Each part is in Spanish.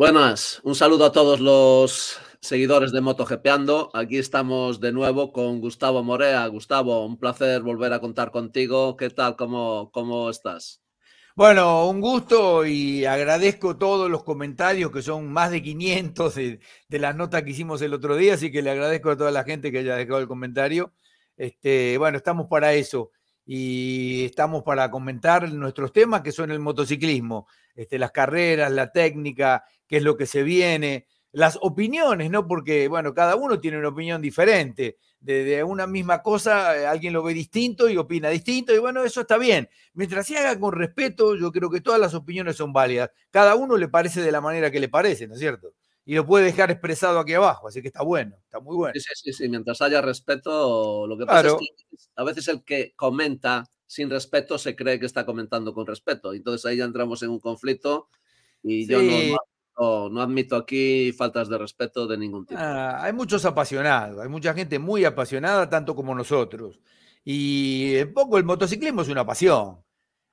Buenas, un saludo a todos los seguidores de MotoGPando. Aquí estamos de nuevo con Gustavo Morea. Gustavo, un placer volver a contar contigo. ¿Qué tal? ¿Cómo, cómo estás? Bueno, un gusto y agradezco todos los comentarios que son más de 500 de, las notas que hicimos el otro día, así que le agradezco a toda la gente que haya dejado el comentario. Este, bueno, estamos para eso y estamos para comentar nuestros temas que son el motociclismo, este, las carreras, la técnica, qué es lo que se viene, las opiniones, ¿no? Porque, bueno, cada uno tiene una opinión diferente. De, una misma cosa, eh, alguien lo ve distinto y opina distinto, y bueno, eso está bien. Mientras se haga con respeto, yo creo que todas las opiniones son válidas. Cada uno le parece de la manera que le parece, ¿no es cierto? Y lo puede dejar expresado aquí abajo, así que está bueno, está muy bueno. Sí, sí, sí, mientras haya respeto, lo que pasa es que a veces el que comenta sin respeto se cree que está comentando con respeto, entonces ahí ya entramos en un conflicto y yo no, no admito aquí faltas de respeto de ningún tipo. Ah, hay muchos apasionados, hay mucha gente muy apasionada, tanto como nosotros. Y en poco el motociclismo es una pasión.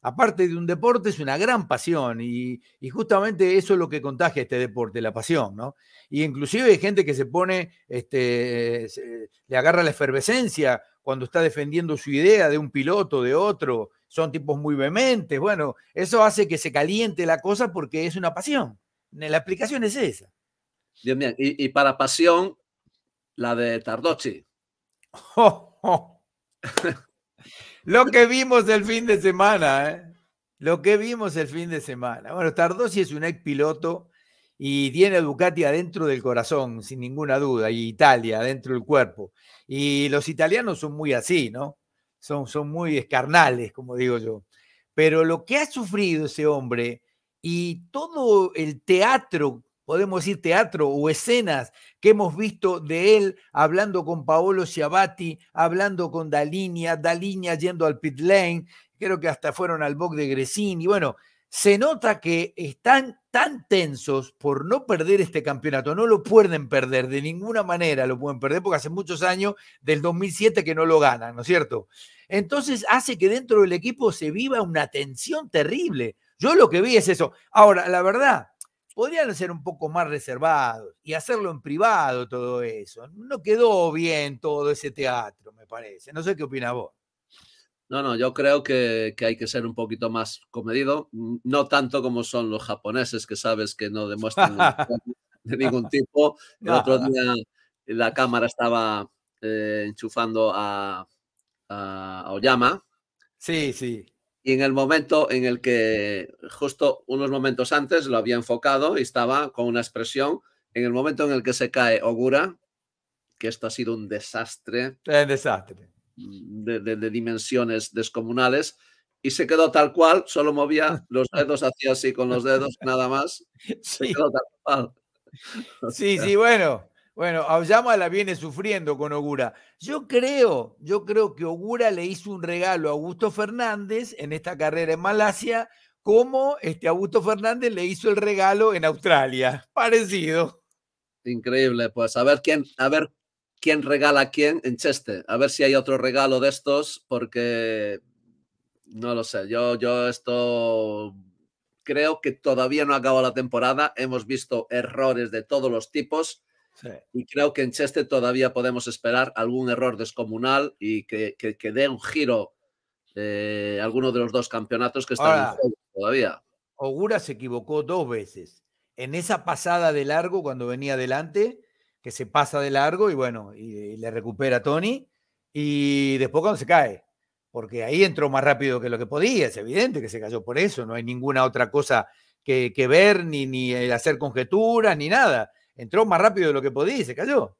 Aparte de un deporte, es una gran pasión. Y, justamente eso es lo que contagia este deporte, la pasión, Y inclusive hay gente que se pone, este, eh, le agarra la efervescencia cuando está defendiendo su idea de un piloto, de otro son tipos muy vehementes. Bueno, eso hace que se caliente la cosa porque es una pasión. La aplicación es esa. Dios mío, Y, para pasión, la de Tardocci. Lo que vimos el fin de semana, ¿eh? Lo que vimos el fin de semana. Bueno, Tardozzi es un ex piloto y tiene a Ducati adentro del corazón, sin ninguna duda, y Italia adentro del cuerpo. Y los italianos son muy así, ¿no? Son, son muy escarnales, como digo yo. Pero lo que ha sufrido ese hombre y todo el teatro, podemos decir teatro o escenas que hemos visto de él hablando con Paolo Ciabatti, hablando con Dalinia, Dalinia yendo al pit lane, creo que hasta fueron al box de Gresini, y bueno, se nota que están tan tensos por no perder este campeonato, no lo pueden perder, de ninguna manera lo pueden perder, porque hace muchos años, del 2007, que no lo ganan, ¿no es cierto? Entonces hace que dentro del equipo se viva una tensión terrible, yo lo que vi es eso. Ahora, la verdad, podrían ser un poco más reservados y hacerlo en privado todo eso. No quedó bien todo ese teatro, me parece. No sé qué opina vos. No, no, yo creo que, hay que ser un poquito más comedido, mm, no tanto como son los japoneses, que sabes que no demuestran de ningún tipo. El otro día la cámara estaba eh, enchufando a Oyama. Sí, sí. Y en el momento en el que, justo unos momentos antes, lo había enfocado y estaba con una expresión, en el momento en el que se cae Ogura, que esto ha sido un desastre. Un eh, desastre. De, dimensiones descomunales. Y se quedó tal cual, solo movía los dedos, hacía así con los dedos, nada más. sí. Sí, sí, bueno. Bueno, Aoyama la viene sufriendo con Ogura. Yo creo, yo creo que Ogura le hizo un regalo a Augusto Fernández en esta carrera en Malasia, como este Augusto Fernández le hizo el regalo en Australia. Parecido. Increíble, pues a ver quién, a ver quién regala a quién en Cheste. A ver si hay otro regalo de estos, porque no lo sé. Yo, yo esto creo que todavía no ha acabado la temporada. Hemos visto errores de todos los tipos y creo que en Cheste todavía podemos esperar algún error descomunal y que, dé un giro eh, alguno de los dos campeonatos que están en juego todavía. Ogura se equivocó dos veces. En esa pasada de largo, cuando venía adelante, que se pasa de largo y bueno, y, le recupera Tony. Y después cuando se cae, porque ahí entró más rápido que lo que podía, es evidente que se cayó por eso, no hay ninguna otra cosa que, ver, ni, ni hacer conjeturas, ni nada entró más rápido de lo que podía y se cayó.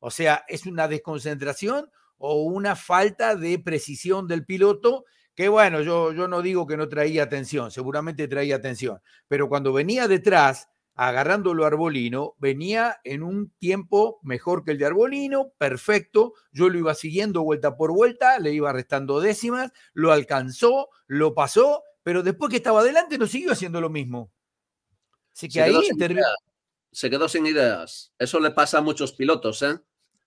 O sea, es una desconcentración o una falta de precisión del piloto que bueno, yo, yo no digo que no traía atención, seguramente traía atención, pero cuando venía detrás, agarrándolo a Arbolino, venía en un tiempo mejor que el de Arbolino, perfecto, yo lo iba siguiendo vuelta por vuelta, le iba restando décimas, lo alcanzó, lo pasó, pero después que estaba adelante no siguió haciendo lo mismo. Así que ahí termina, se quedó sin ideas. Eso le pasa a muchos pilotos, ¿eh?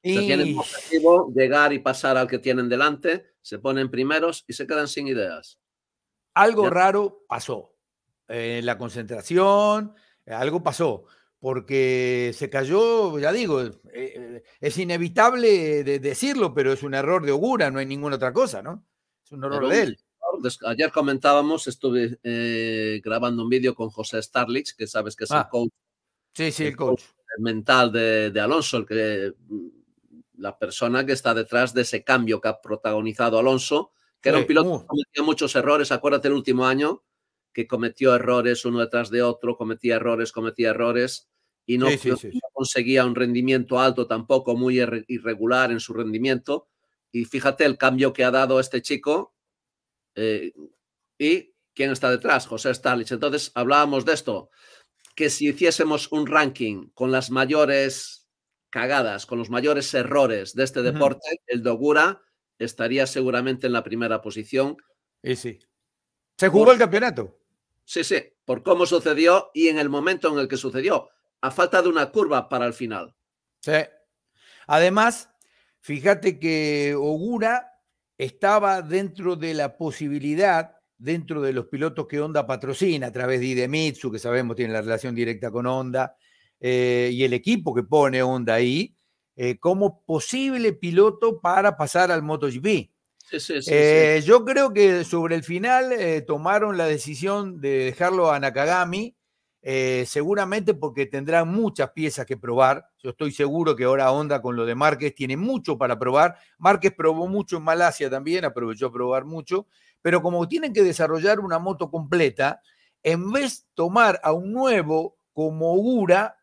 Se tienen objetivo llegar y pasar al que tienen delante, se ponen primeros y se quedan sin ideas. Algo raro pasó. Eh, la concentración, eh, algo pasó, porque se cayó, ya digo, eh, es inevitable decirlo, pero es un error de Ogura, no hay ninguna otra cosa, ¿no? Es un error de él. Ayer comentábamos, estuve grabando un vídeo con José Starlich, que sabes que es el ah. coach Sí, sí, el, Mental de, Alonso, el que, mm, la persona que está detrás de ese cambio que ha protagonizado Alonso, que era un piloto uh. que cometía muchos errores. Acuérdate el último año que cometió errores uno detrás de otro, cometía errores, cometía errores y no, conseguía un rendimiento alto tampoco, muy irregular en su rendimiento. Y fíjate el cambio que ha dado este chico eh, y quién está detrás, José Stalich. Entonces hablábamos de esto que si hiciésemos un ranking con las mayores cagadas, con los mayores errores de este deporte, el de el Dogura estaría seguramente en la primera posición. Y sí. Se jugó el campeonato. Sí, sí, por cómo sucedió y en el momento en el que sucedió, a falta de una curva para el final. Sí. Además, fíjate que Ogura estaba dentro de la posibilidad dentro de los pilotos que Honda patrocina a través de Idemitsu, que sabemos tiene la relación directa con Honda, eh, y el equipo que pone Honda ahí, eh, como posible piloto para pasar al MotoGP. Eh, yo creo que sobre el final tomaron la decisión de dejarlo a Nakagami, seguramente porque tendrán muchas piezas que probar. Yo estoy seguro que ahora Honda con lo de Márquez tiene mucho para probar. Márquez probó mucho en Malasia también, aprovechó a probar mucho. Pero como tienen que desarrollar una moto completa, en vez de tomar a un nuevo como Ogura,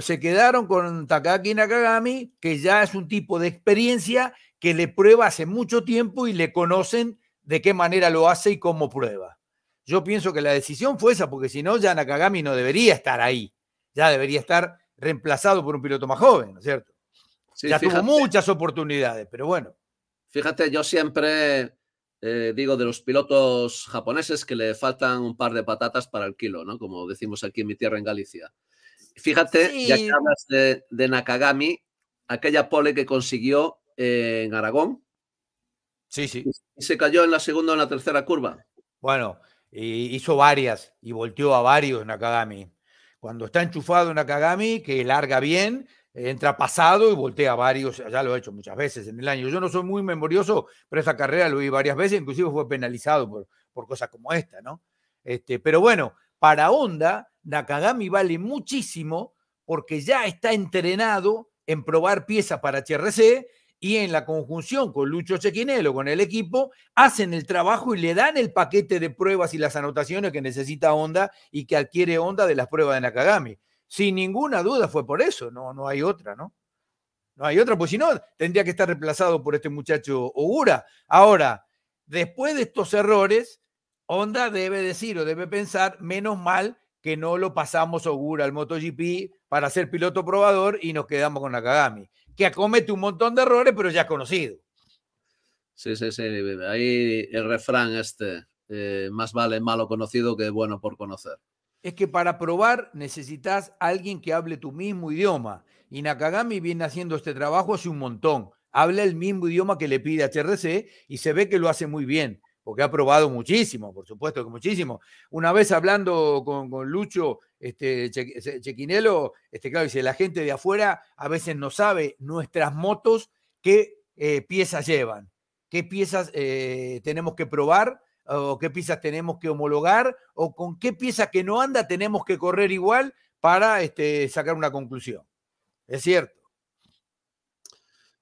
se quedaron con Takaki Nakagami, que ya es un tipo de experiencia que le prueba hace mucho tiempo y le conocen de qué manera lo hace y cómo prueba. Yo pienso que la decisión fue esa, porque si no, ya Nakagami no debería estar ahí. Ya debería estar reemplazado por un piloto más joven, ¿no es cierto? ya tuvo muchas oportunidades, pero bueno. Fíjate, yo siempre eh, digo, de los pilotos japoneses que le faltan un par de patatas para el kilo, ¿no? Como decimos aquí en mi tierra, en Galicia. Fíjate, ya que hablas de, Nakagami, aquella pole que consiguió eh, en Aragón. Sí, sí. Y se cayó en la segunda o en la tercera curva. Bueno, hizo varias y volteó a varios Nakagami. Cuando está enchufado Nakagami, que larga bien, entra pasado y voltea varios, ya lo he hecho muchas veces en el año. Yo no soy muy memorioso, pero esa carrera lo vi varias veces, inclusive fue penalizado por, por cosas como esta, ¿no? Este, pero bueno, para Honda, Nakagami vale muchísimo porque ya está entrenado en probar piezas para HRC y en la conjunción con Lucho Chequinelo, con el equipo, hacen el trabajo y le dan el paquete de pruebas y las anotaciones que necesita Honda y que adquiere Honda de las pruebas de Nakagami. Sin ninguna duda fue por eso, no, no hay otra, ¿no? No hay otra, pues si no, tendría que estar reemplazado por este muchacho Ogura. Ahora, después de estos errores, Honda debe decir o debe pensar, menos mal que no lo pasamos Ogura al MotoGP para ser piloto probador y nos quedamos con Nakagami, que acomete un montón de errores, pero ya conocido. Sí, sí, sí. Ahí el refrán este, eh, más vale malo conocido que bueno por conocer es que para probar necesitas a alguien que hable tu mismo idioma. Y Nakagami viene haciendo este trabajo hace un montón. Habla el mismo idioma que le pide a HRC y se ve que lo hace muy bien, porque ha probado muchísimo, por supuesto que muchísimo. Una vez hablando con, Lucho este, Chequinelo, este, claro, dice, la gente de afuera a veces no sabe nuestras motos qué eh, piezas llevan, qué piezas eh, tenemos que probar o qué piezas tenemos que homologar o con qué pieza que no anda tenemos que correr igual para este, sacar una conclusión. Es cierto.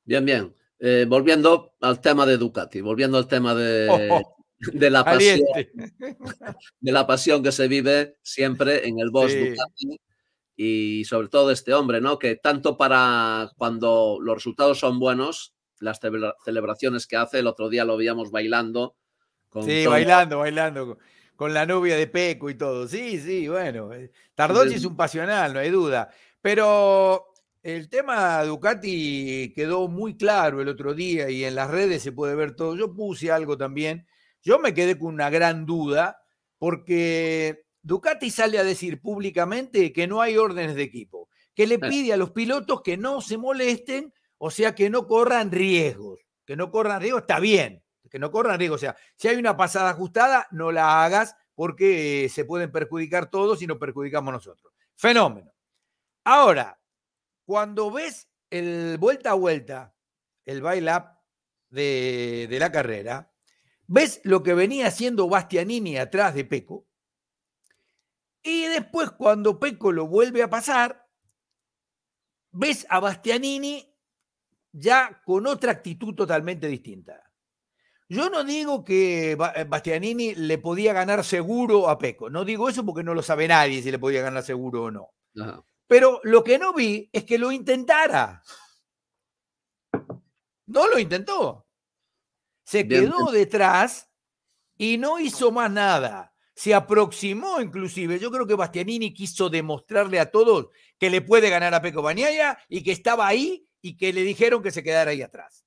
Bien, bien. Eh, volviendo al tema de Ducati, volviendo al tema de, oh, de la pasión, de la pasión que se vive siempre en el bosque Ducati y sobre todo este hombre, ¿no? Que tanto para cuando los resultados son buenos, las celebraciones que hace, el otro día lo veíamos bailando sí, bailando, bailando. Con la novia de Peco y todo. Sí, sí, bueno. Eh, Tardozzi es un pasional, no hay duda. Pero el tema Ducati quedó muy claro el otro día y en las redes se puede ver todo. Yo puse algo también. Yo me quedé con una gran duda porque Ducati sale a decir públicamente que no hay órdenes de equipo, que le eh. pide a los pilotos que no se molesten, o sea, que no corran riesgos, que no corran riesgos, está bien, que no corran riesgo. O sea, si hay una pasada ajustada, no la hagas porque eh, se pueden perjudicar todos y nos perjudicamos nosotros. Fenómeno. Ahora, cuando ves el vuelta a vuelta, el bail up de, de la carrera, ves lo que venía haciendo Bastianini atrás de Peco. Y después, cuando Peco lo vuelve a pasar, ves a Bastianini ya con otra actitud totalmente distinta. Yo no digo que eh, Bastianini le podía ganar seguro a Peco. No digo eso porque no lo sabe nadie si le podía ganar seguro o no. Pero lo que no vi es que lo intentara. No lo intentó. Se quedó detrás y no hizo más nada. Se aproximó inclusive. Yo creo que Bastianini quiso demostrarle a todos que le puede ganar a Peco Baniaya y que estaba ahí y que le dijeron que se quedara ahí atrás.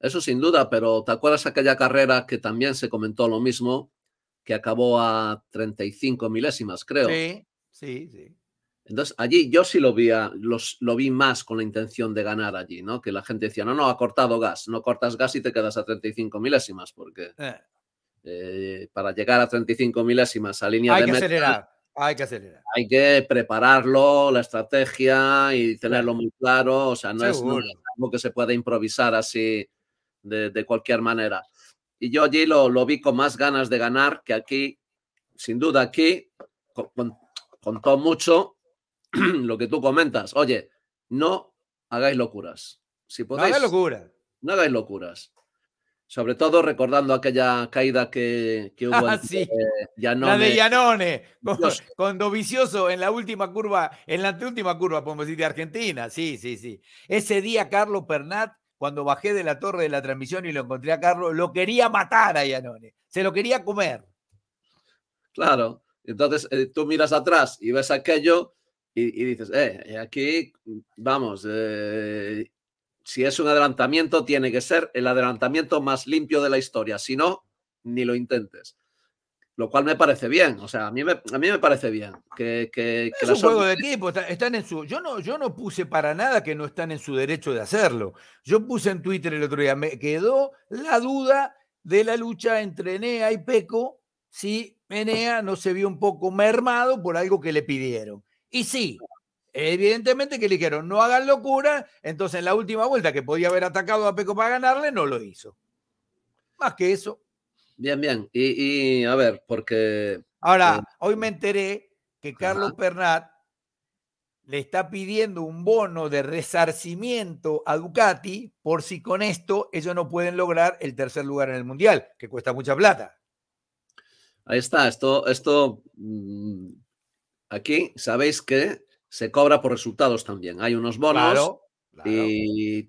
Eso sin duda, pero ¿te acuerdas aquella carrera que también se comentó lo mismo, que acabó a 35 milésimas, creo? Sí, sí, sí. Entonces, allí yo sí lo vi, lo vi más con la intención de ganar allí, ¿no? Que la gente decía, no, no, ha cortado gas, no cortas gas y te quedas a 35 milésimas, porque eh. Eh, para llegar a 35 milésimas a línea hay que acelerar, hay que acelerar. Hay que prepararlo, la estrategia y tenerlo muy claro, o sea, no es algo que se pueda improvisar así de, cualquier manera. Y yo allí lo, vi con más ganas de ganar que aquí, sin duda aquí, contó mucho lo que tú comentas. Oye, no hagáis locuras. Si podéis, no hagáis locuras. No hagáis locuras. Sobre todo recordando aquella caída que, que hubo. Ah, en eh, La de Llanone. con vicioso en la última curva, en la anteúltima curva, podemos decir, de Argentina. Sí, sí, sí. Ese día, Carlos Pernat cuando bajé de la torre de la transmisión y lo encontré a Carlos, lo quería matar a Yanone, se lo quería comer. Claro, entonces eh, tú miras atrás y ves aquello y, dices, eh, aquí vamos, eh, si es un adelantamiento, tiene que ser el adelantamiento más limpio de la historia, si no, ni lo intentes lo cual me parece bien. O sea, a mí me, a mí me parece bien. Que, es un juego de equipo, están en su. Yo no, yo no puse para nada que no están en su derecho de hacerlo. Yo puse en Twitter el otro día, me quedó la duda de la lucha entre Enea y Peco si Enea no se vio un poco mermado por algo que le pidieron. Y sí, evidentemente que le dijeron, no hagan locura, entonces en la última vuelta que podía haber atacado a Peco para ganarle, no lo hizo. Más que eso. Bien, bien. Y, a ver, porque. Eh, Ahora, hoy me enteré que Carlos Pernat le está pidiendo un bono de resarcimiento a Ducati por si con esto ellos no pueden lograr el tercer lugar en el Mundial, que cuesta mucha plata. Ahí está, esto, esto mm, aquí sabéis que se cobra por resultados también. Hay unos bonos y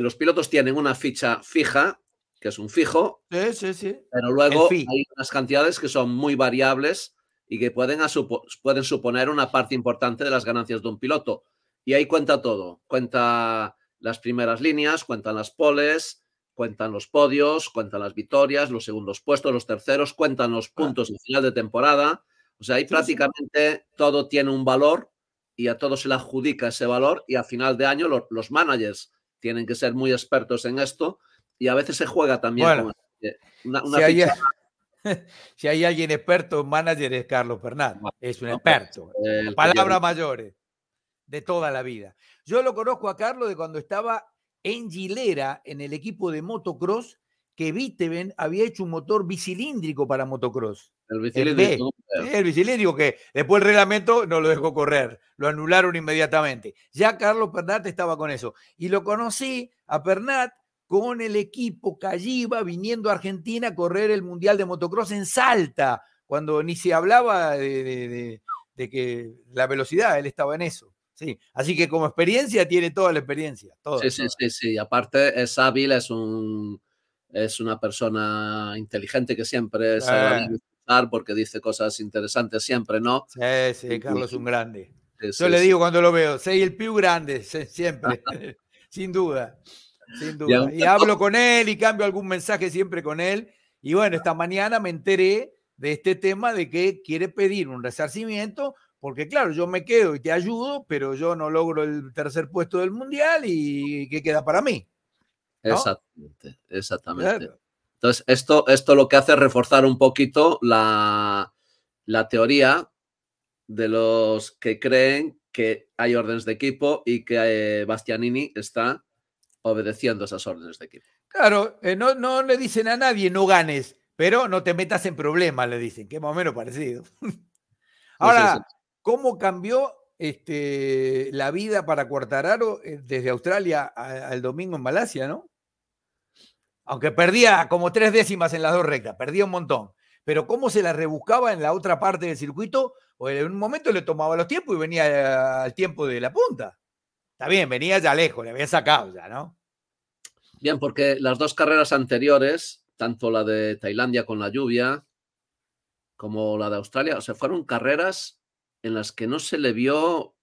los pilotos tienen una ficha fija que es un fijo. Sí, sí, Pero luego hay unas cantidades que son muy variables y que pueden, pueden suponer una parte importante de las ganancias de un piloto. Y ahí cuenta todo. Cuenta las primeras líneas, cuentan las poles, cuentan los podios, cuentan las victorias, los segundos puestos, los terceros, cuentan los puntos de final de temporada. O sea, ahí prácticamente todo tiene un valor y a todo se le adjudica ese valor y a final de año los, los managers tienen que ser muy expertos en esto y a veces se juega también. si, hay, alguien experto en manager es Carlos Fernández, es un experto. Palabra Palabras mayores de toda la vida. Yo lo conozco a Carlos de cuando estaba en Gilera, en el equipo de motocross, que Viteven había hecho un motor bicilíndrico para motocross. El bicilíndrico. El, bicilíndrico que después el reglamento no lo dejó correr, lo anularon inmediatamente. Ya Carlos Pernat estaba con eso. Y lo conocí a Pernat con el equipo Calliva viniendo a Argentina a correr el Mundial de Motocross en Salta, cuando ni se hablaba de, que la velocidad, él estaba en eso. Sí, así que como experiencia tiene toda la experiencia. sí, sí, sí, Aparte es hábil, es un es una persona inteligente que siempre se va porque dice cosas interesantes siempre, ¿no? Sí, sí, Carlos es un grande. Yo le digo cuando lo veo, soy el più grande, siempre, sin duda. Y hablo con él y cambio algún mensaje siempre con él. Y bueno, esta mañana me enteré de este tema de que quiere pedir un resarcimiento, porque claro, yo me quedo y te ayudo, pero yo no logro el tercer puesto del mundial y ¿qué queda para mí? Exactamente, exactamente. Entonces, esto, esto lo que hace es reforzar un poquito la, teoría de los que creen que hay órdenes de equipo y que eh, Bastianini está obedeciendo esas órdenes de equipo. Claro, eh, no, le dicen a nadie no ganes, pero no te metas en problemas, le dicen, que es más o menos parecido. Ahora, ¿cómo cambió este, la vida para Cuartararo eh, desde Australia al domingo en Malasia, no? Aunque perdía como tres décimas en las dos rectas, perdía un montón. Pero cómo se la rebuscaba en la otra parte del circuito, o en un momento le tomaba los tiempos y venía al tiempo de la punta. Está bien, venía ya lejos, le había sacado ya, ¿no? Bien, porque las dos carreras anteriores, tanto la de Tailandia con la lluvia como la de Australia, o sea, fueron carreras en las que no se le vio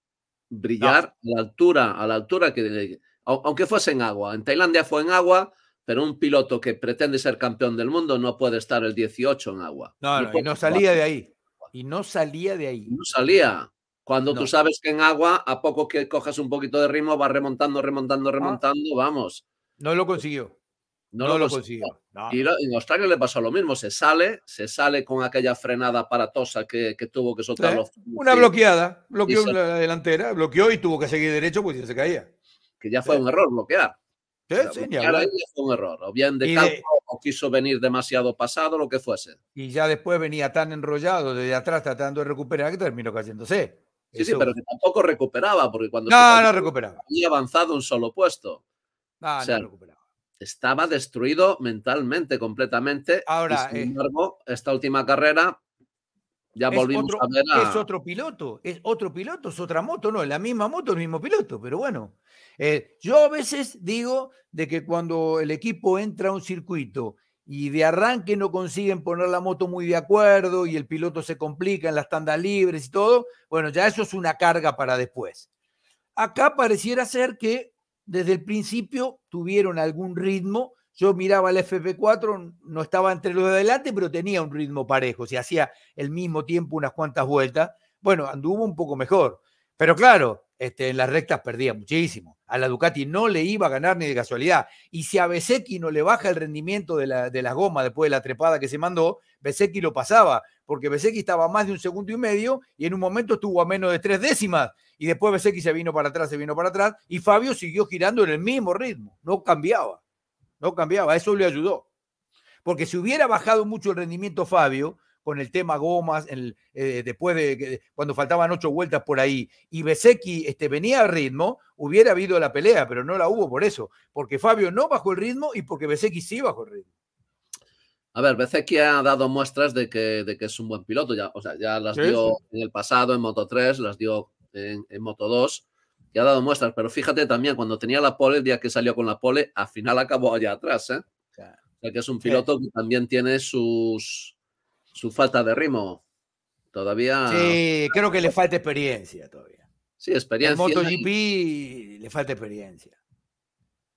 brillar a la altura, a la altura que, aunque fuese en agua. En Tailandia fue en agua, pero un piloto que pretende ser campeón del mundo no puede estar el 18 en agua. No, no, y no salía de ahí. Y no salía de ahí. No salía. Cuando tú sabes que en agua, a poco que cojas un poquito de ritmo, va remontando, remontando, ah. remontando, vamos. No lo consiguió. No, lo, consiguió. Y en Australia le pasó lo mismo. Se sale, se sale con aquella frenada aparatosa que, tuvo que soltar. ¿Eh? Una bloqueada. Bloqueó la delantera, bloqueó y tuvo que seguir derecho porque se caía. Que ya fue ¿Eh? un error bloquear. Sí, un error. O bien de campo, o quiso venir demasiado pasado, lo que fuese. Y ya después venía tan enrollado desde atrás tratando de recuperar que terminó cayéndose. Sí, sí, pero que tampoco recuperaba, porque cuando. No, recuperaba. Había avanzado un solo puesto. recuperaba. Estaba destruido mentalmente completamente. Ahora. sin eh, embargo, esta última carrera ya volvimos a ver Es otro piloto, es otro piloto, es otra moto, no, es la misma moto, el mismo piloto, pero bueno. Eh, yo a veces digo de que cuando el equipo entra a un circuito y de arranque no consiguen poner la moto muy de acuerdo y el piloto se complica en las tandas libres y todo, bueno, ya eso es una carga para después. Acá pareciera ser que desde el principio tuvieron algún ritmo. Yo miraba el FP4, no estaba entre los de adelante, pero tenía un ritmo parejo, se hacía el mismo tiempo unas cuantas vueltas. Bueno, anduvo un poco mejor. Pero claro, este, en las rectas perdía muchísimo. A la Ducati no le iba a ganar ni de casualidad. Y si a Besecchi no le baja el rendimiento de las gomas después de la trepada que se mandó, Besecchi lo pasaba, porque Besecchi estaba a más de un segundo y medio y en un momento estuvo a menos de tres décimas. Y después Besecchi se vino para atrás, se vino para atrás y Fabio siguió girando en el mismo ritmo. No cambiaba, no cambiaba. Eso le ayudó. Porque si hubiera bajado mucho el rendimiento Fabio, con el tema Gomas, eh, después de, cuando faltaban ocho vueltas por ahí, y Besecki este, venía a ritmo, hubiera habido la pelea, pero no la hubo por eso, porque Fabio no bajó el ritmo y porque Besecki sí bajó el ritmo. A ver, Besecki ha dado muestras de que, de que, es un buen piloto. Ya, o sea, ya las dio en el pasado en Moto 3, las dio en, Moto 2. Y ha dado muestras. Pero fíjate también, cuando tenía la pole, el día que salió con la pole, al final acabó allá atrás. ¿eh? O sea, que es un piloto que también tiene sus, su falta de ritmo. Todavía. Sí, creo que le falta experiencia todavía. Sí, experiencia. El MotoGP le falta experiencia.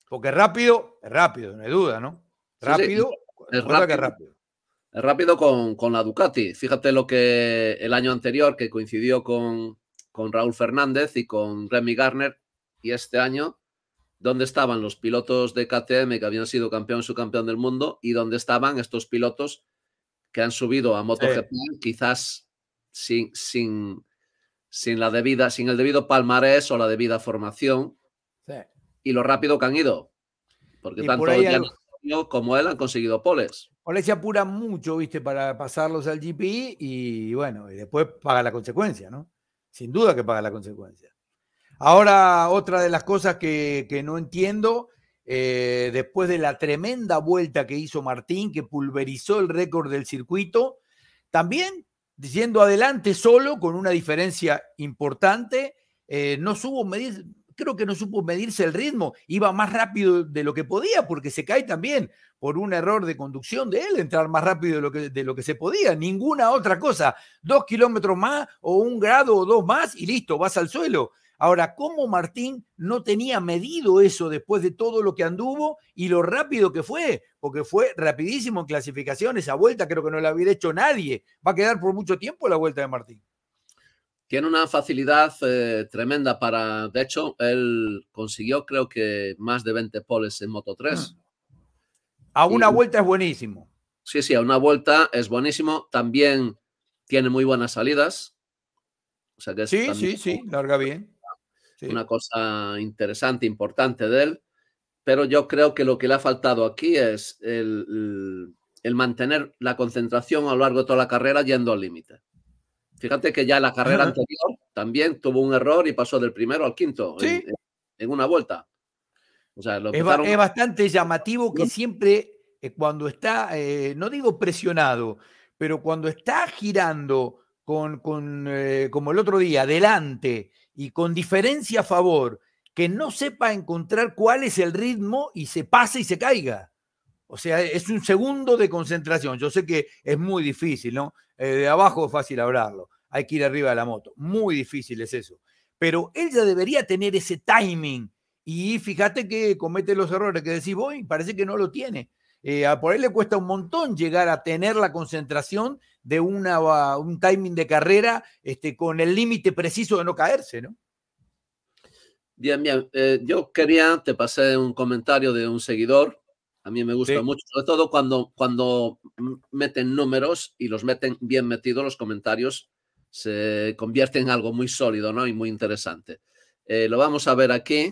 Porque rápido, rápido, no hay duda, ¿no? Rápido, Es rápido. Que rápido. Es rápido con, la Ducati. Fíjate lo que el año anterior, que coincidió con, con Raúl Fernández y con Remy Garner, y este año, dónde estaban los pilotos de KTM que habían sido campeón, subcampeón del mundo, y dónde estaban estos pilotos que han subido a MotoGP, quizás sin, sin, sin, la debida, sin el debido palmarés o la debida formación. Y lo rápido que han ido. Porque tanto como él han conseguido poles. Poles se apura mucho, viste, para pasarlos al GP y bueno, y después paga la consecuencia, ¿no? Sin duda que paga la consecuencia. Ahora, otra de las cosas que, que no entiendo eh, después de la tremenda vuelta que hizo Martín, que pulverizó el récord del circuito, también yendo adelante solo con una diferencia importante, eh, no supo medir, creo que no supo medirse el ritmo, iba más rápido de lo que podía, porque se cae también por un error de conducción de él, entrar más rápido de lo que se podía, ninguna otra cosa, dos kilómetros más o un grado o dos más y listo, vas al suelo. Ahora, ¿cómo Martín no tenía medido eso después de todo lo que anduvo y lo rápido que fue? Porque fue rapidísimo en clasificación Esa vuelta creo que no la había hecho nadie. Va a quedar por mucho tiempo la vuelta de Martín. Tiene una facilidad eh, tremenda para... De hecho, él consiguió creo que más de 20 poles en Moto 3. Mm. A una vuelta es buenísimo. Sí, sí, a una vuelta es buenísimo. También tiene muy buenas salidas. O sea que sí, sí, sí, larga bien una cosa interesante, importante de él, pero yo creo que lo que le ha faltado aquí es el, el mantener la concentración a lo largo de toda la carrera yendo al límite. Fíjate que ya en la carrera anterior también tuvo un error y pasó del primero al quinto en, una vuelta. O sea, es, bastante llamativo que siempre eh, cuando está, eh, no digo presionado, pero cuando está girando con, con eh, como el otro día, delante y con diferencia a favor, que no sepa encontrar cuál es el ritmo y se pase y se caiga. O sea, es un segundo de concentración. Yo sé que es muy difícil, ¿no? Eh, de abajo es fácil hablarlo. Hay que ir arriba de la moto. Muy difícil es eso. Pero él ya debería tener ese timing. Y fíjate que comete los errores que decís, voy, parece que no lo tiene. Eh, a por él le cuesta un montón llegar a tener la concentración de ah, un timing de carrera este, con el límite preciso de no caerse, ¿no? Bien, bien. Eh, yo quería, te pasé un comentario de un seguidor. A mí me gusta mucho, sobre todo cuando, meten números y los meten bien metidos los comentarios, se convierte en algo muy sólido ¿no? y muy interesante. Eh, lo vamos a ver aquí.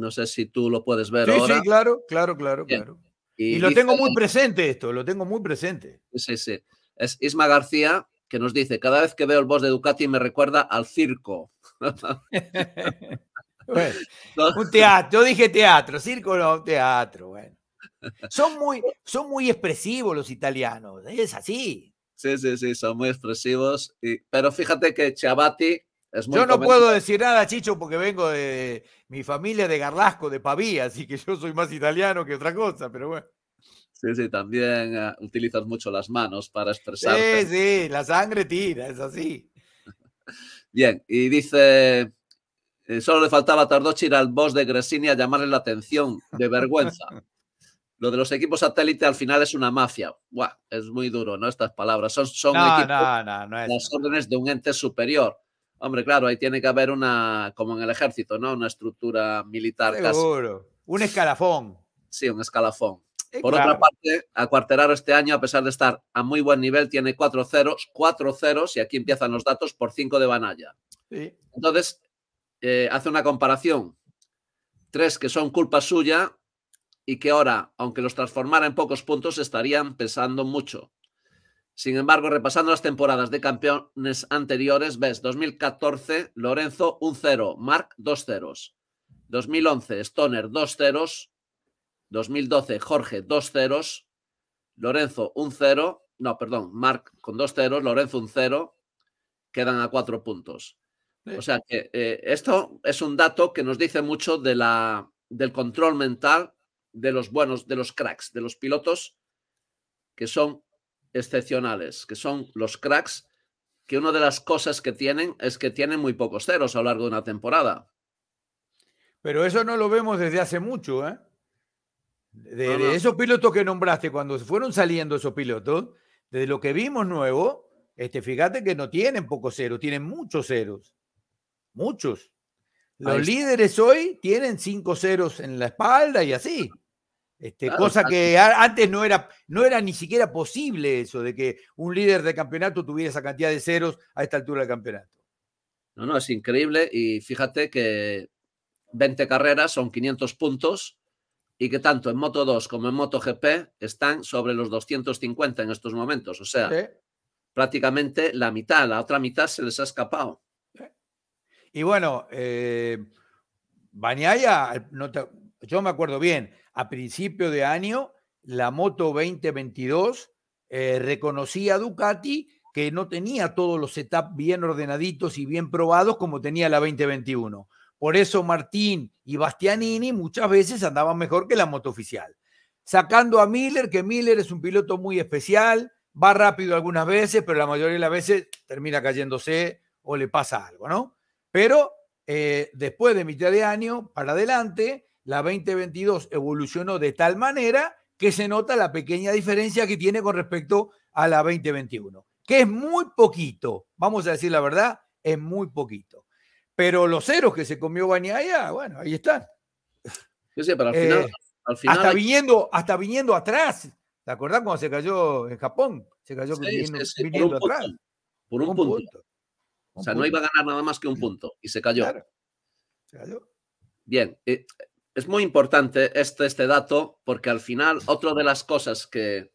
No sé si tú lo puedes ver ahora. Sí, claro, claro, claro, claro. Y, lo tengo muy presente esto, lo tengo muy presente. Sí, sí. Es Isma García que nos dice, cada vez que veo el boss de Ducati me recuerda al circo. yo dije teatro, circo no, teatro, Son muy, son muy expresivos los italianos, es así. Sí, sí, sí, son muy expresivos. pero fíjate que Chabati, yo no puedo decir nada, Chicho, porque vengo de mi familia de Garlasco, de Pavía, así que yo soy más italiano que otra cosa, pero bueno. Sí, sí, también eh, utilizas mucho las manos para expresarte. Sí, sí, la sangre tira, es así. Bien, y dice, eh, solo le faltaba a ir al boss de Gresini a llamarle la atención, de vergüenza. Lo de los equipos satélite al final es una mafia. Buah, es muy duro, ¿no? Estas palabras son, son las órdenes de un ente superior Hombre, claro, ahí tiene que haber una, como en el ejército, ¿no? Una estructura militar. Seguro. Un escalafón. Sí, un escalafón. Eh, por otra parte, Acuarteraro este año, a pesar de estar a muy buen nivel, tiene cuatro ceros, cuatro ceros, y aquí empiezan los datos, por cinco de Banalla. Entonces, eh, hace una comparación. Tres que son culpa suya y que ahora, aunque los transformara en pocos puntos, estarían pesando mucho. Sin embargo, repasando las temporadas de campeones anteriores, ves 2014, Lorenzo 1-0, Mark 2 0 2011, Stoner 2 0 2012, Jorge 2 0 Lorenzo 1-0. No, perdón, Mark con 2 0 Lorenzo 1 0. Quedan a 4 puntos. O sea que eh, esto es un dato que nos dice mucho de la, del control mental de los buenos, de los cracks, de los pilotos que son excepcionales, que son los cracks, que una de las cosas que tienen es que tienen muy pocos ceros a lo largo de una temporada. Pero eso no lo vemos desde hace mucho, ¿eh? De, esos pilotos que nombraste, cuando fueron saliendo esos pilotos, desde lo que vimos nuevo, este, fíjate que no tienen pocos ceros, tienen muchos ceros. Muchos. Los líderes hoy tienen cinco ceros en la espalda y así. Este, cosa que antes no era, no era ni siquiera posible eso, de que un líder de campeonato tuviera esa cantidad de ceros a esta altura del campeonato. No, no, es increíble. Y fíjate que 20 carreras son 500 puntos y que tanto en Moto 2 como en Moto GP están sobre los 250 en estos momentos. O sea, prácticamente la mitad, la otra mitad se les ha escapado. Y bueno, eh, yo me acuerdo bien, a principio de año, la moto 2022 eh, reconocía a Ducati que no tenía todos los setups bien ordenaditos y bien probados como tenía la 2021. Por eso Martín y Bastianini muchas veces andaban mejor que la moto oficial. Sacando a Miller, que Miller es un piloto muy especial, va rápido algunas veces, pero la mayoría de las veces termina cayéndose o le pasa algo, ¿no? Pero eh, después de mitad de año, para adelante, la 2022 evolucionó de tal manera que se nota la pequeña diferencia que tiene con respecto a la 2021, que es muy poquito, vamos a decir la verdad, es muy poquito. Pero los ceros que se comió Baniaya, bueno, ahí están. Yo sé, pero al eh, final, hasta, viniendo, atrás, ¿te acordás cuando se cayó en Japón? Se cayó viniendo, por atrás. por un, punto. O sea, no iba a ganar nada más que un punto y se cayó. Se cayó. Bien, eh, es muy importante este, este, dato porque al final otra de las cosas que,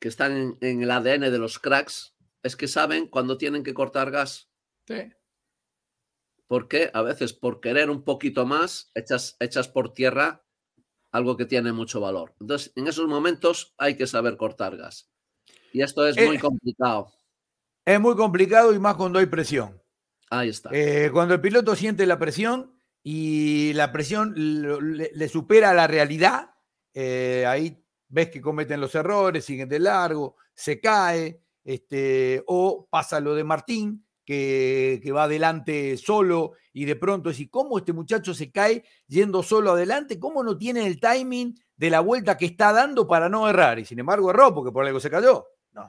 que están en, el ADN de los cracks es que saben cuando tienen que cortar gas. Sí. Porque a veces por querer un poquito más echas, por tierra algo que tiene mucho valor. Entonces, en esos momentos hay que saber cortar gas. Y esto es eh, muy complicado. Es muy complicado y más cuando hay presión. Ahí está. Eh, cuando el piloto siente la presión, y la presión le, supera la realidad. Eh, ahí ves que cometen los errores, siguen de largo, se cae, este, o pasa lo de Martín, que, va adelante solo y de pronto es, ¿y cómo este muchacho se cae yendo solo adelante? ¿Cómo no tiene el timing de la vuelta que está dando para no errar? Y sin embargo erró porque por algo se cayó. No.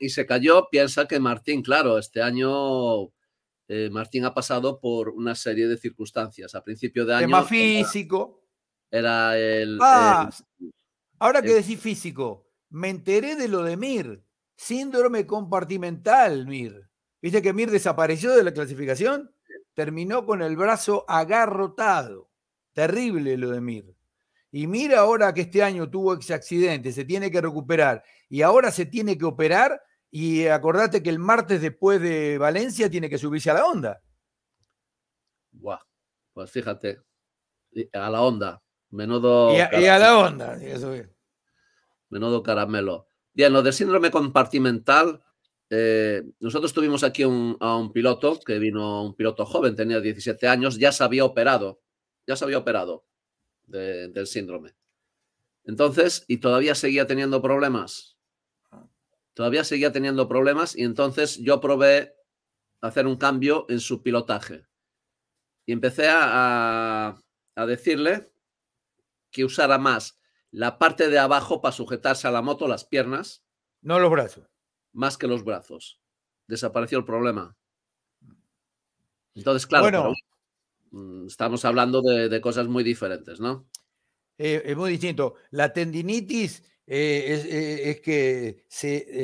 Y se cayó, piensa que Martín, claro, este año eh, Martín ha pasado por una serie de circunstancias. A principio de año. Tema físico. Era, el, ah, Ahora que decís físico, me enteré de lo de Mir. Síndrome compartimental, Mir. ¿Viste que Mir desapareció de la clasificación? Terminó con el brazo agarrotado. Terrible lo de Mir. Y mira ahora que este año tuvo ese accidente, se tiene que recuperar y ahora se tiene que operar, y acordate que el martes después de Valencia tiene que subirse a la onda. Guau, pues fíjate, a la onda. Menudo. Y a, y a la onda. Menudo caramelo. Bien, lo del síndrome compartimental, eh, nosotros tuvimos aquí a un piloto que vino, un piloto joven, tenía 17 años, ya se había operado, ya se había operado del síndrome. Entonces, y todavía seguía teniendo problemas todavía seguía teniendo problemas y entonces yo probé hacer un cambio en su pilotaje. Y empecé a, decirle que usara más la parte de abajo para sujetarse a la moto, las piernas. No los brazos. Más que los brazos. Desapareció el problema. Entonces, claro, mm, estamos hablando de, cosas muy diferentes, ¿no? Eh, es muy distinto. La tendinitis eh, eh, es, que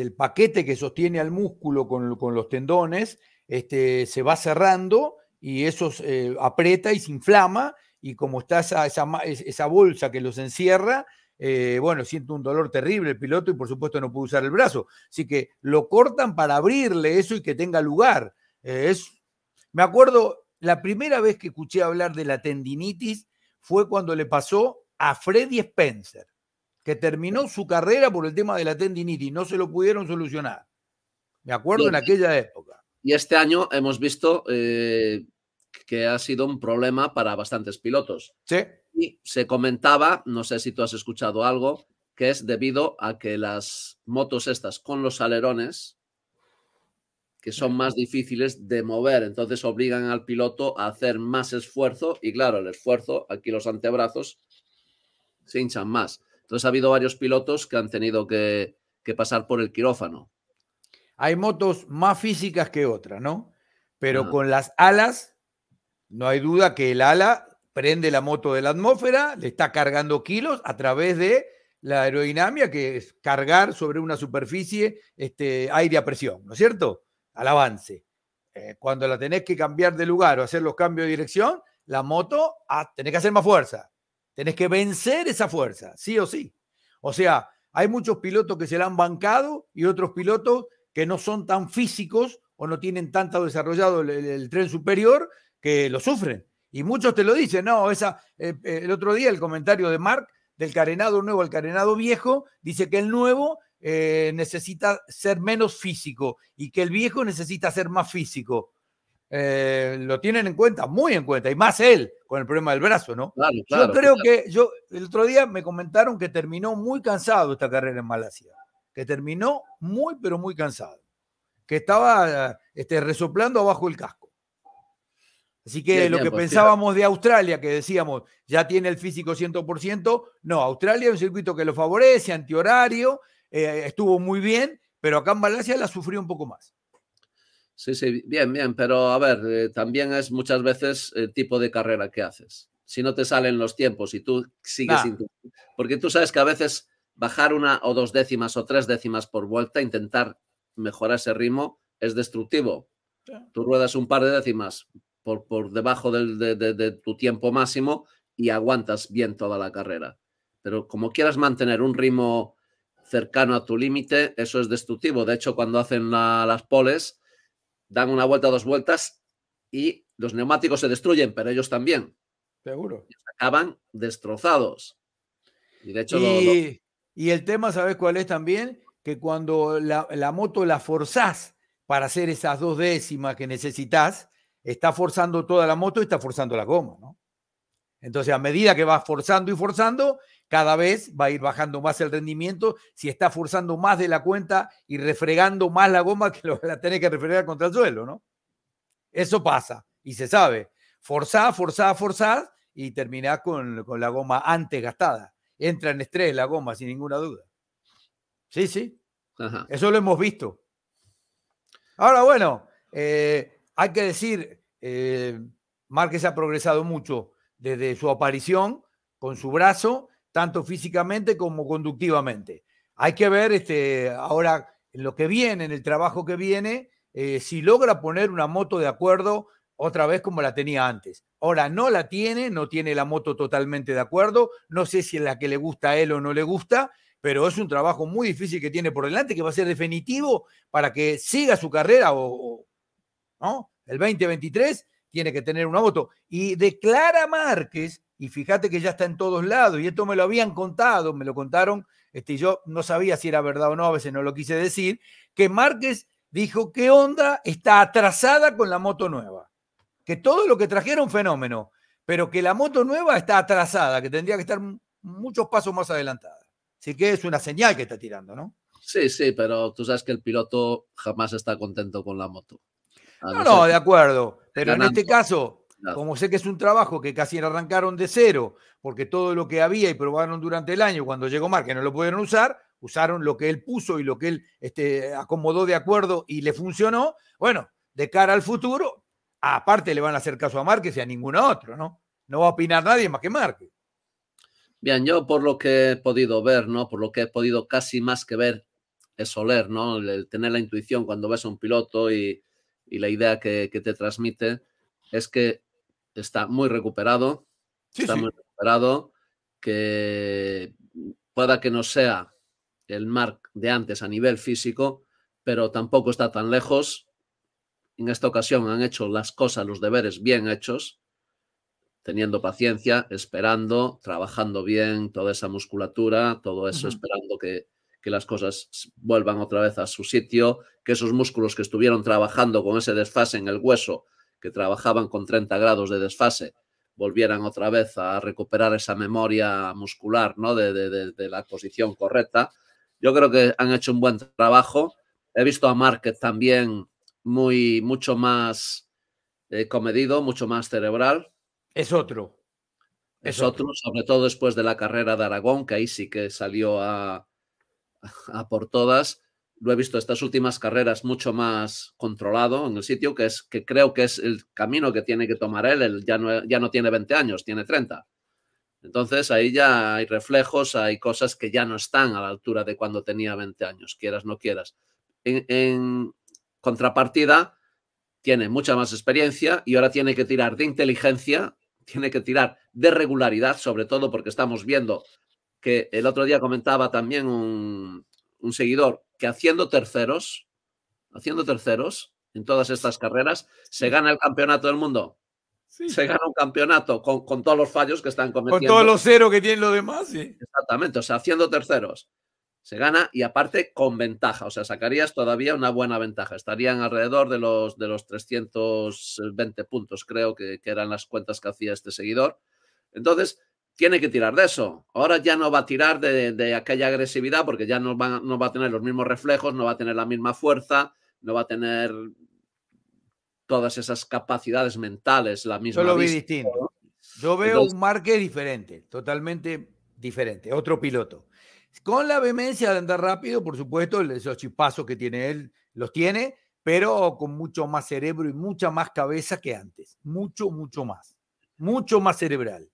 el paquete que sostiene al músculo con, los tendones este, se va cerrando y eso eh, aprieta y se inflama y como está esa, esa, bolsa que los encierra, bueno, siente un dolor terrible el piloto y por supuesto no puede usar el brazo. Así que lo cortan para abrirle eso y que tenga lugar. es, me acuerdo, la primera vez que escuché hablar de la tendinitis fue cuando le pasó a Freddy Spencer que terminó su carrera por el tema de la tendinitis, no se lo pudieron solucionar. Me acuerdo en aquella época. Y este año hemos visto eh, que ha sido un problema para bastantes pilotos. Y se comentaba, no sé si tú has escuchado algo, que es debido a que las motos estas con los alerones, que son más difíciles de mover, entonces obligan al piloto a hacer más esfuerzo y claro, el esfuerzo, aquí los antebrazos se hinchan más. Entonces ha habido varios pilotos que han tenido que, pasar por el quirófano. Hay motos más físicas que otras, ¿no? Pero ah. con las alas, no hay duda que el ala prende la moto de la atmósfera, le está cargando kilos a través de la aerodinámica, que es cargar sobre una superficie este, aire a presión, ¿no es cierto? Al avance. Eh, cuando la tenés que cambiar de lugar o hacer los cambios de dirección, la moto ah, tenés que hacer más fuerza. Tenés que vencer esa fuerza, sí o sí. O sea, hay muchos pilotos que se la han bancado y otros pilotos que no son tan físicos o no tienen tanto desarrollado el, tren superior que lo sufren. Y muchos te lo dicen, no, esa, eh, eh, el otro día el comentario de Mark del carenado nuevo al carenado viejo, dice que el nuevo eh, necesita ser menos físico y que el viejo necesita ser más físico. Eh, lo tienen en cuenta, muy en cuenta, y más él con el problema del brazo, ¿no? yo creo que yo, el otro día me comentaron que terminó muy cansado esta carrera en Malasia, que terminó muy, pero muy cansado, que estaba este, resoplando abajo el casco. Así que lo que pues, pensábamos de Australia, que decíamos, ya tiene el físico 100%, no, Australia es un circuito que lo favorece, antihorario, eh, estuvo muy bien, pero acá en Malasia la sufrió un poco más. Sí, sí, bien, bien, pero a ver, eh, también es muchas veces el tipo de carrera que haces. Si no te salen los tiempos y tú sigues Porque tú sabes que a veces bajar una o dos décimas o tres décimas por vuelta, intentar mejorar ese ritmo, es destructivo. Tú ruedas un par de décimas por, debajo de, tu tiempo máximo y aguantas bien toda la carrera. Pero como quieras mantener un ritmo cercano a tu límite, eso es destructivo. De hecho, cuando hacen las poles dan una vuelta, dos vueltas y los neumáticos se destruyen, pero ellos también. Seguro. acaban destrozados. Y de hecho, y, el tema, ¿sabes cuál es también? Que cuando la, moto la forzás para hacer esas dos décimas que necesitas, está forzando toda la moto y está forzando la goma, ¿no? Entonces, a medida que vas forzando y forzando, cada vez va a ir bajando más el rendimiento si está forzando más de la cuenta y refregando más la goma que la tiene que refregar contra el suelo, ¿no? Eso pasa y se sabe. Forzá, forzá, forzá y termina con, la goma antes gastada. Entra en estrés la goma, sin ninguna duda. Sí, sí. Eso lo hemos visto. Ahora, bueno, eh, hay que decir, eh, Márquez ha progresado mucho desde su aparición con su brazo tanto físicamente como conductivamente. Hay que ver este, ahora en lo que viene, en el trabajo que viene, eh, si logra poner una moto de acuerdo otra vez como la tenía antes. Ahora no la tiene, no tiene la moto totalmente de acuerdo, no sé si es la que le gusta a él o no le gusta, pero es un trabajo muy difícil que tiene por delante, que va a ser definitivo para que siga su carrera o, ¿no? el 2023 tiene que tener una moto. Y declara Márquez y fíjate que ya está en todos lados, y esto me lo habían contado, me lo contaron, este, yo no sabía si era verdad o no, a veces no lo quise decir, que Márquez dijo que Honda está atrasada con la moto nueva, que todo lo que trajeron fenómeno, pero que la moto nueva está atrasada, que tendría que estar muchos pasos más adelantada. Así que es una señal que está tirando, ¿no? Sí, sí, pero tú sabes que el piloto jamás está contento con la moto. no, no, de acuerdo. Pero en este caso, como sé que es un trabajo que casi arrancaron de cero, porque todo lo que había y probaron durante el año cuando llegó Marque no lo pudieron usar, usaron lo que él puso y lo que él este, acomodó de acuerdo y le funcionó. Bueno, de cara al futuro, aparte le van a hacer caso a Márquez y a ningún otro, ¿no? No va a opinar nadie más que Márquez. Bien, yo por lo que he podido ver, ¿no? Por lo que he podido casi más que ver, es oler, ¿no? El tener la intuición cuando ves a un piloto y, la idea que, que, te transmite, es que está muy recuperado. está muy recuperado. Que pueda que no sea el Mark de antes a nivel físico, pero tampoco está tan lejos. En esta ocasión han hecho las cosas, los deberes bien hechos, teniendo paciencia, esperando, trabajando bien toda esa musculatura, todo eso, esperando que, que las cosas vuelvan otra vez a su sitio, que esos músculos que estuvieron trabajando con ese desfase en el hueso que trabajaban con 30 grados de desfase volvieran otra vez a recuperar esa memoria muscular ¿no? de, la posición correcta. Yo creo que han hecho un buen trabajo. He visto a Márquez también muy, mucho más eh, comedido, mucho más cerebral. Es otro. Es, otro, sobre todo después de la carrera de Aragón, que ahí sí que salió a, a por todas lo he visto estas últimas carreras mucho más controlado en el sitio, que es que creo que es el camino que tiene que tomar él. Él ya no, ya no tiene 20 años, tiene 30. Entonces ahí ya hay reflejos, hay cosas que ya no están a la altura de cuando tenía 20 años, quieras no quieras. En, contrapartida, tiene mucha más experiencia y ahora tiene que tirar de inteligencia, tiene que tirar de regularidad, sobre todo porque estamos viendo que el otro día comentaba también un seguidor que haciendo terceros, haciendo terceros en todas estas carreras, se gana el campeonato del mundo. Se gana un campeonato con, todos los fallos que están cometiendo. Con todos los cero que tienen los demás, sí. Exactamente, o sea, haciendo terceros. Se gana y aparte con ventaja, o sea, sacarías todavía una buena ventaja. Estarían alrededor de los, de los 320 puntos, creo que eran las cuentas que hacía este seguidor. Entonces, tiene que tirar de eso. Ahora ya no va a tirar de, aquella agresividad porque ya no va, no va, a tener los mismos reflejos, no va a tener la misma fuerza, no va a tener todas esas capacidades mentales, la misma. Yo lo vi distinto. Yo veo un marque diferente, totalmente diferente, otro piloto. Con la vehemencia de andar rápido, por supuesto, esos chispazos que tiene él, los tiene, pero con mucho más cerebro y mucha más cabeza que antes. Mucho, mucho más. Mucho más cerebral.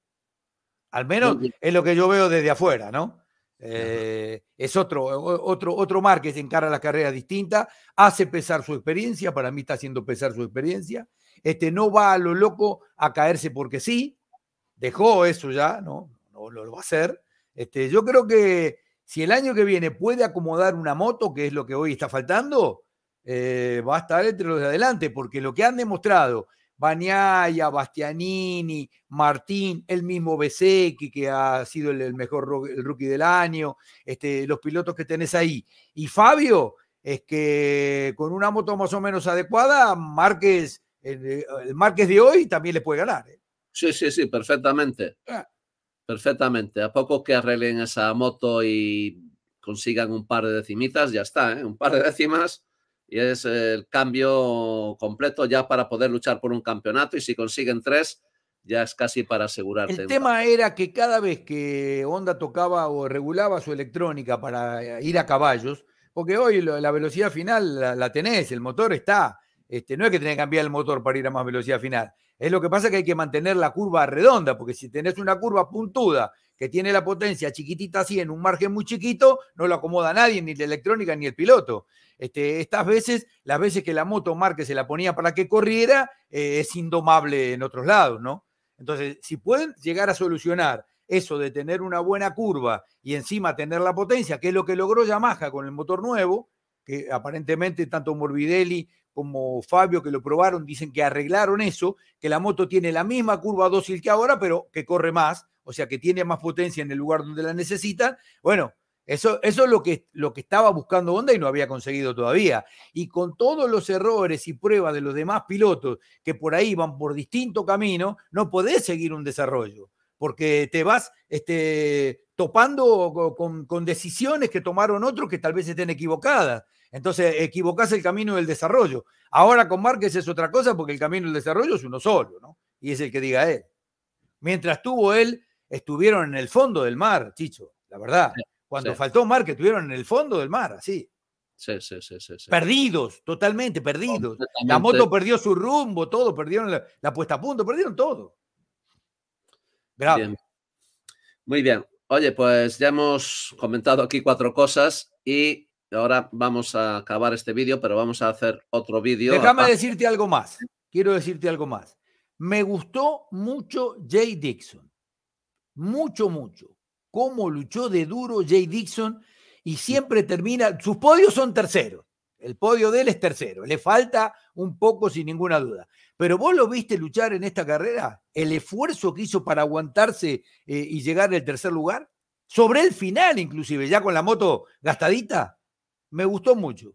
Al menos es lo que yo veo desde afuera, ¿no? Eh, es otro, otro, otro mar que se encara la carrera distinta, hace pesar su experiencia, para mí está haciendo pesar su experiencia. Este no va a lo loco a caerse porque sí, dejó eso ya, ¿no? No, lo va a hacer. Este, yo creo que si el año que viene puede acomodar una moto, que es lo que hoy está faltando, eh, va a estar entre los de adelante, porque lo que han demostrado Baniaya, Bastianini, Martín, el mismo Besecchi, que ha sido el, mejor rookie del año, este, los pilotos que tenés ahí. Y Fabio, es que con una moto más o menos adecuada, Márquez, eh, el, de hoy también le puede ganar. ¿eh? Sí, sí, sí, perfectamente. Ah. Perfectamente. A poco que arreglen esa moto y consigan un par de decimitas, ya está, ¿eh? un par de décimas y es el cambio completo ya para poder luchar por un campeonato y si consiguen tres ya es casi para asegurarte. El tema era que cada vez que Honda tocaba o regulaba su electrónica para eh, ir a caballos, porque hoy la velocidad final la, tenés, el motor está, este, no es que tenés que cambiar el motor para ir a más velocidad final, es lo que pasa que hay que mantener la curva redonda, porque si tenés una curva puntuda que tiene la potencia chiquitita así en un margen muy chiquito, no lo acomoda nadie, ni la electrónica ni el piloto. Este, estas veces, las veces que la moto Márquez se la ponía para que corriera, eh, es indomable en otros lados, ¿no? Entonces, si pueden llegar a solucionar eso de tener una buena curva y encima tener la potencia, que es lo que logró Yamaha con el motor nuevo, que aparentemente tanto Morbidelli como Fabio que lo probaron, dicen que arreglaron eso, que la moto tiene la misma curva dócil que ahora, pero que corre más, o sea que tiene más potencia en el lugar donde la necesita Bueno, eso, eso es lo que, lo que estaba buscando Honda y no había conseguido todavía. Y con todos los errores y pruebas de los demás pilotos que por ahí van por distinto camino, no podés seguir un desarrollo, porque te vas este, topando con, con decisiones que tomaron otros que tal vez estén equivocadas. Entonces, equivocás el camino del desarrollo. Ahora con Márquez es otra cosa porque el camino del desarrollo es uno solo, ¿no? Y es el que diga él. Mientras tuvo él, estuvieron en el fondo del mar, Chicho, la verdad. Cuando faltó Márquez, estuvieron en el fondo del mar, así. Sí, sí, sí, sí, Perdidos, totalmente perdidos. La moto perdió su rumbo, todo, perdieron la, puesta a punto, perdieron todo. Muy bien. Oye, pues ya hemos comentado aquí cuatro cosas y Ahora vamos a acabar este vídeo, pero vamos a hacer otro vídeo. Déjame ah. decirte algo más. Quiero decirte algo más. Me gustó mucho Jay Dixon. Mucho, mucho. Cómo luchó de duro Jay Dixon y siempre termina. Sus podios son terceros. El podio de él es tercero. Le falta un poco, sin ninguna duda. Pero vos lo viste luchar en esta carrera, el esfuerzo que hizo para aguantarse eh, y llegar al tercer lugar, sobre el final inclusive, ya con la moto gastadita, me gustó mucho.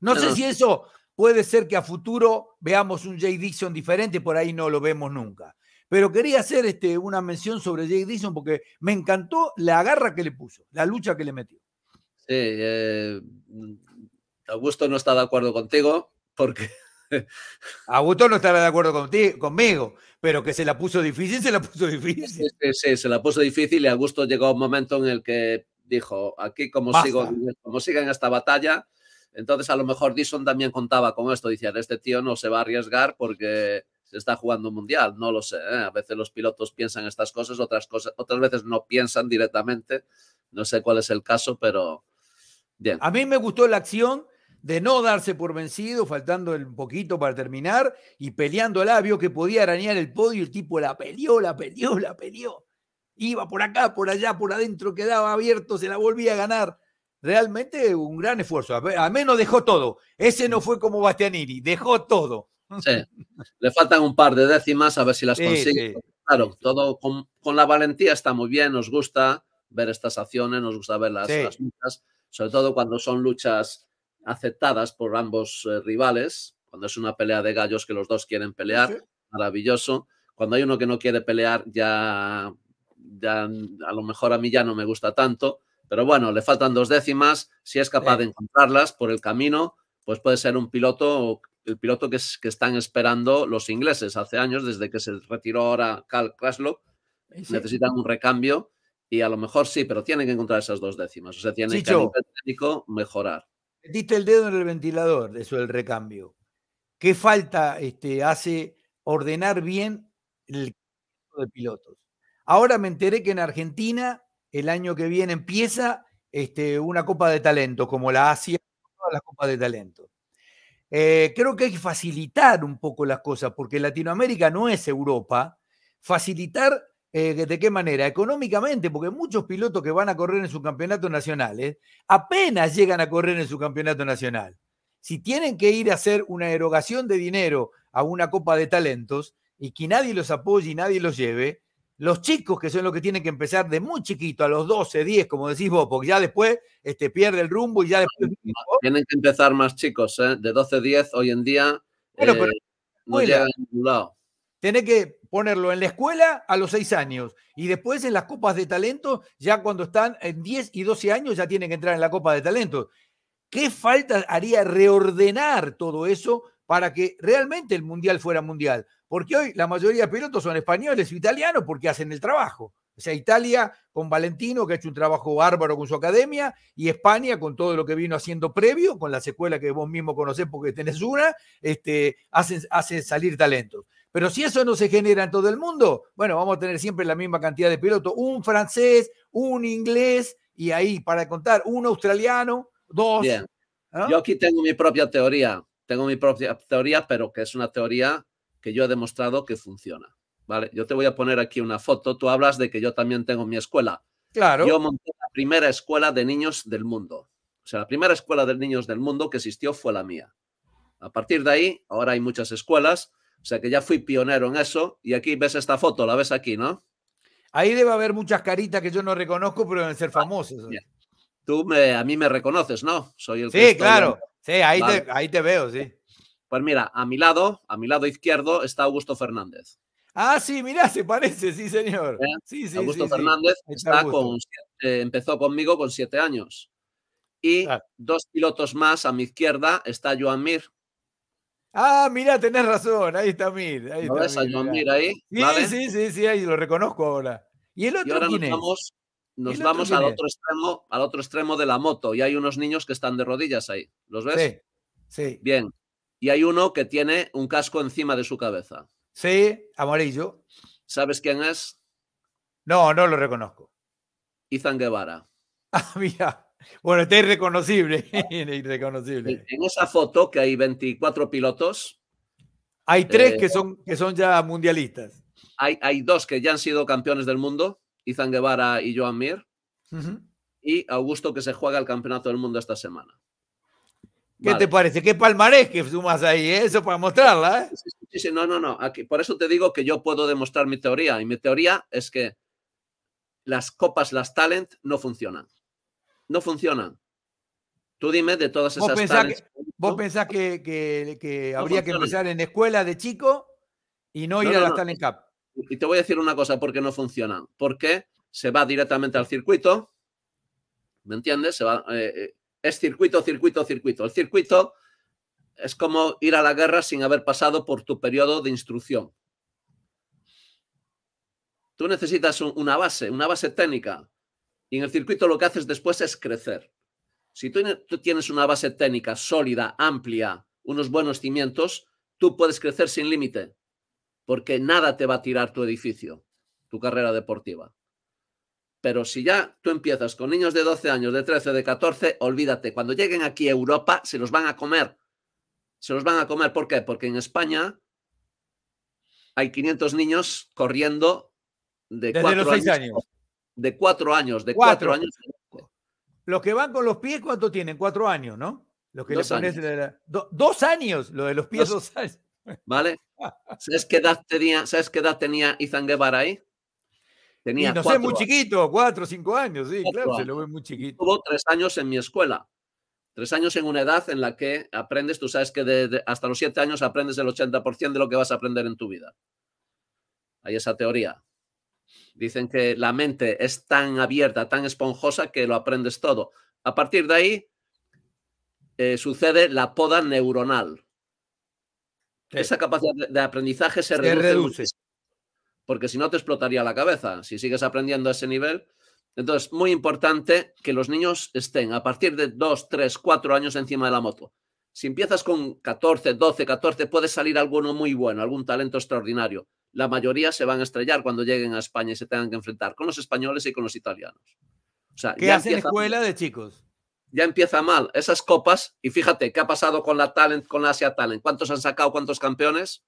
No, sé si eso puede ser que a futuro veamos un Jay Dixon diferente, por ahí no lo vemos nunca. Pero quería hacer este, una mención sobre Jay Dixon porque me encantó la garra que le puso, la lucha que le metió. Sí, eh, Augusto no está de acuerdo contigo porque... Augusto no estaba de acuerdo contigo, conmigo, pero que se la puso difícil, se la puso difícil. sí, se la puso difícil y Augusto llegó a un momento en el que dijo, aquí como, sigo, esta batalla, entonces a lo mejor Dixon también contaba con esto, decía, este tío no se va a arriesgar porque se está jugando un mundial, no lo sé, ¿eh? a veces los pilotos piensan estas cosas, otras, cosas, otras veces no piensan directamente, no sé cuál es el caso, pero bien. A mí me gustó la acción de no darse por vencido, faltando el poquito para terminar y peleando el labio que podía arañar el podio el tipo la peleó, la peleó, la peleó. Iba por acá, por allá, por adentro, quedaba abierto, se la volvía a ganar. Realmente un gran esfuerzo. Al menos dejó todo. Ese no mm. fue como Bastianini, dejó todo. le faltan un par de décimas a ver si las consigue. claro, todo con, la valentía está muy bien, nos gusta ver estas acciones, nos gusta ver las, luchas, sobre todo cuando son luchas aceptadas por ambos eh, rivales, cuando es una pelea de gallos que los dos quieren pelear, maravilloso. Cuando hay uno que no quiere pelear, ya ya a lo mejor a mí ya no me gusta tanto, pero bueno, le faltan dos décimas, si es capaz de encontrarlas por el camino, pues puede ser un piloto, el piloto que, que están esperando los ingleses hace años, desde que se retiró ahora Carl Kraslock, eh, necesitan un recambio y a lo mejor sí, pero tienen que encontrar esas dos décimas, o sea, tiene que mejorar. Metiste el dedo en el ventilador, eso el recambio. ¿Qué falta este, hace ordenar bien el de pilotos? Ahora me enteré que en Argentina el año que viene empieza este, una Copa de Talentos, como la Asia, la Copa de Talento. Eh, creo que hay que facilitar un poco las cosas, porque Latinoamérica no es Europa. Facilitar eh, de qué manera, económicamente, porque muchos pilotos que van a correr en sus campeonatos nacionales eh, apenas llegan a correr en su campeonato nacional. Si tienen que ir a hacer una erogación de dinero a una Copa de Talentos y que nadie los apoye y nadie los lleve, los chicos, que son los que tienen que empezar de muy chiquito, a los 12, 10, como decís vos, porque ya después este, pierde el rumbo y ya después... Tienen que empezar más chicos, ¿eh? de 12, 10 hoy en día. Eh, pero no llegan a ningún lado. Tienen que ponerlo en la escuela a los 6 años y después en las copas de talento, ya cuando están en 10 y 12 años ya tienen que entrar en la copa de talento. ¿Qué falta haría reordenar todo eso para que realmente el mundial fuera mundial? Porque hoy la mayoría de pilotos son españoles o italianos porque hacen el trabajo. O sea, Italia con Valentino, que ha hecho un trabajo bárbaro con su academia, y España con todo lo que vino haciendo previo, con la secuela que vos mismo conocés porque tenés una, este, hacen hacen salir talentos. Pero si eso no se genera en todo el mundo, bueno, vamos a tener siempre la misma cantidad de pilotos, un francés, un inglés, y ahí para contar, un australiano, dos. Yo aquí tengo mi propia teoría, tengo mi propia teoría, pero que es una teoría que yo he demostrado que funciona. ¿Vale? Yo te voy a poner aquí una foto. Tú hablas de que yo también tengo mi escuela. Claro. Yo monté la primera escuela de niños del mundo. O sea, la primera escuela de niños del mundo que existió fue la mía. A partir de ahí, ahora hay muchas escuelas, o sea que ya fui pionero en eso. Y aquí ves esta foto, la ves aquí, ¿no? Ahí debe haber muchas caritas que yo no reconozco, pero deben ser famosas. Tú me, a mí me reconoces, ¿no? Soy el. Sí, claro. Sí, ahí, ahí te veo, sí. Pues mira, a mi lado, a mi lado izquierdo, está Augusto Fernández. Ah, sí, mira, se parece, sí, señor. ¿Eh? Augusto Fernández eh, empezó conmigo con siete años. Y dos pilotos más a mi izquierda está Joan Mir. Ah, mira, tenés razón, ahí está Mir. Ahí ves a Joan Mir ahí? Sí, sí, sí, ahí lo reconozco ahora. ¿Y el otro y ahora nos Vamos, nos vamos al otro, extremo, al otro extremo de la moto y hay unos niños que están de rodillas ahí. ¿Los ves? Sí, sí. Bien, y hay uno que tiene un casco encima de su cabeza. Sí, amarillo. ¿Sabes quién es? No, no lo reconozco. Izan Guevara. Ah, mira. Bueno, está irreconocible. irreconocible. En esa foto que hay 24 pilotos. Hay tres eh, que, son, que son ya mundialistas. Hay, hay, dos que ya han sido campeones del mundo, Izan Guevara y Joan Mir. Y Augusto que se juega el campeonato del mundo esta semana. ¿Qué te parece? ¿Qué palmarés que sumas ahí? Eh? Eso para mostrarla. ¿eh? no, no, no. Aquí, por eso te digo que yo puedo demostrar mi teoría. Y mi teoría es que las copas, las talent, no funcionan. No funcionan. Tú dime de todas esas ¿Vos ¿Vos pensás que, habría que empezar en escuela de chico y no, ir a la talent cup? Y te voy a decir una cosa, ¿Por qué no funcionan. Porque se va directamente al circuito, ¿me entiendes? Se va, eh, eh, es circuito, circuito, circuito. El circuito es como ir a la guerra sin haber pasado por tu periodo de instrucción. Tú necesitas una base, una base técnica. Y en el circuito lo que haces después es crecer. Si tú tienes una base técnica sólida, amplia, unos buenos cimientos, tú puedes crecer sin límite, porque nada te va a tirar tu edificio, tu carrera deportiva. Pero si ya tú empiezas con niños de 12 años, de 13, de 14, olvídate, cuando lleguen aquí a Europa se los van a comer. Se los van a comer, ¿por qué? Porque en España hay 500 niños corriendo de 4 años, De 4 años, de 4 años. Los que van con los pies, ¿cuánto tienen? 4 años, ¿no? Los que dos, años. dos años, lo de los pies, dos, años. ¿Vale? ¿Sabes qué edad tenía, ¿sabes qué edad tenía Izan Guevara ahí? Tenía y no sé, muy chiquito, cuatro, o cinco años, sí, claro, se lo ve muy chiquito. Tuvo tres años en mi escuela. Tres años en una edad en la que aprendes, tú sabes que hasta los siete años aprendes el 80% de lo que vas a aprender en tu vida. Hay esa teoría. Dicen que la mente es tan abierta, tan esponjosa que lo aprendes todo. A partir de ahí eh, sucede la poda neuronal. Esa capacidad de aprendizaje se, reduce porque si no te explotaría la cabeza si sigues aprendiendo a ese nivel. Entonces, muy importante que los niños estén a partir de 2, 3, 4 años encima de la moto. Si empiezas con 14, 12, 14, puede salir alguno muy bueno, algún talento extraordinario. La mayoría se van a estrellar cuando lleguen a España y se tengan que enfrentar con los españoles y con los italianos. ¿Qué ya escuela de chicos? Ya empieza mal. Esas copas, y fíjate, ¿qué ha pasado con la Talent, con la Asia Talent? ¿Cuántos han sacado, cuántos campeones?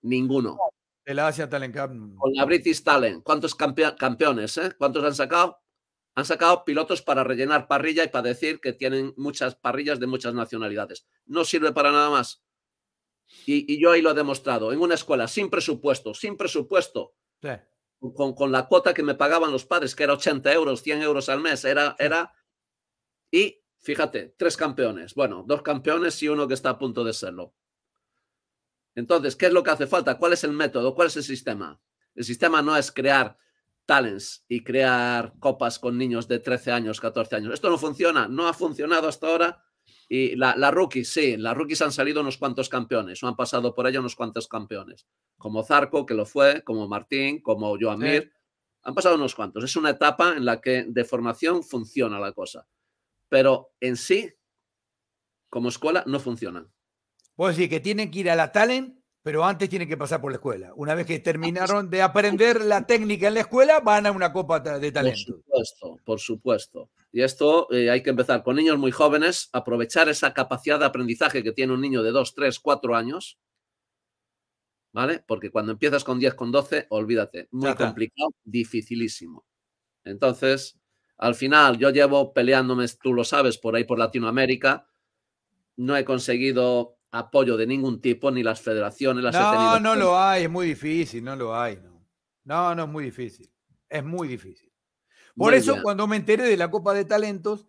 Ninguno. El Asia Talent Cup. Mm. Con la British Talent. ¿Cuántos campeones? Eh? ¿Cuántos han sacado? Han sacado pilotos para rellenar parrilla y para decir que tienen muchas parrillas de muchas nacionalidades. No sirve para nada más. Y, yo ahí lo he demostrado. En una escuela sin presupuesto, sin presupuesto. Con, con, la cuota que me pagaban los padres, que era 80 euros, 100 euros al mes. Era, era... Y fíjate, tres campeones. Bueno, dos campeones y uno que está a punto de serlo. Entonces, ¿qué es lo que hace falta? ¿Cuál es el método? ¿Cuál es el sistema? El sistema no es crear talents y crear copas con niños de 13 años, 14 años. Esto no funciona, no ha funcionado hasta ahora. Y la, rookie, rookies, sí, las rookies han salido unos cuantos campeones, o han pasado por ella unos cuantos campeones, como Zarco, que lo fue, como Martín, como Joamir. han pasado unos cuantos. Es una etapa en la que de formación funciona la cosa, pero en sí, como escuela, no funciona. Puedo decir que tienen que ir a la talent, pero antes tienen que pasar por la escuela. Una vez que terminaron de aprender la técnica en la escuela, van a una copa de talento. Por supuesto, por supuesto. Y esto eh, hay que empezar con niños muy jóvenes, aprovechar esa capacidad de aprendizaje que tiene un niño de 2, 3, 4 años, ¿vale? Porque cuando empiezas con 10, con 12, olvídate, muy complicado, dificilísimo. Entonces, al final, yo llevo peleándome, tú lo sabes, por ahí por Latinoamérica, no he conseguido apoyo de ningún tipo, ni las federaciones las no, No, no lo hay, es muy difícil, no lo hay. No, no, no es muy difícil. Es muy difícil. Por eso, cuando me enteré de la Copa de Talentos,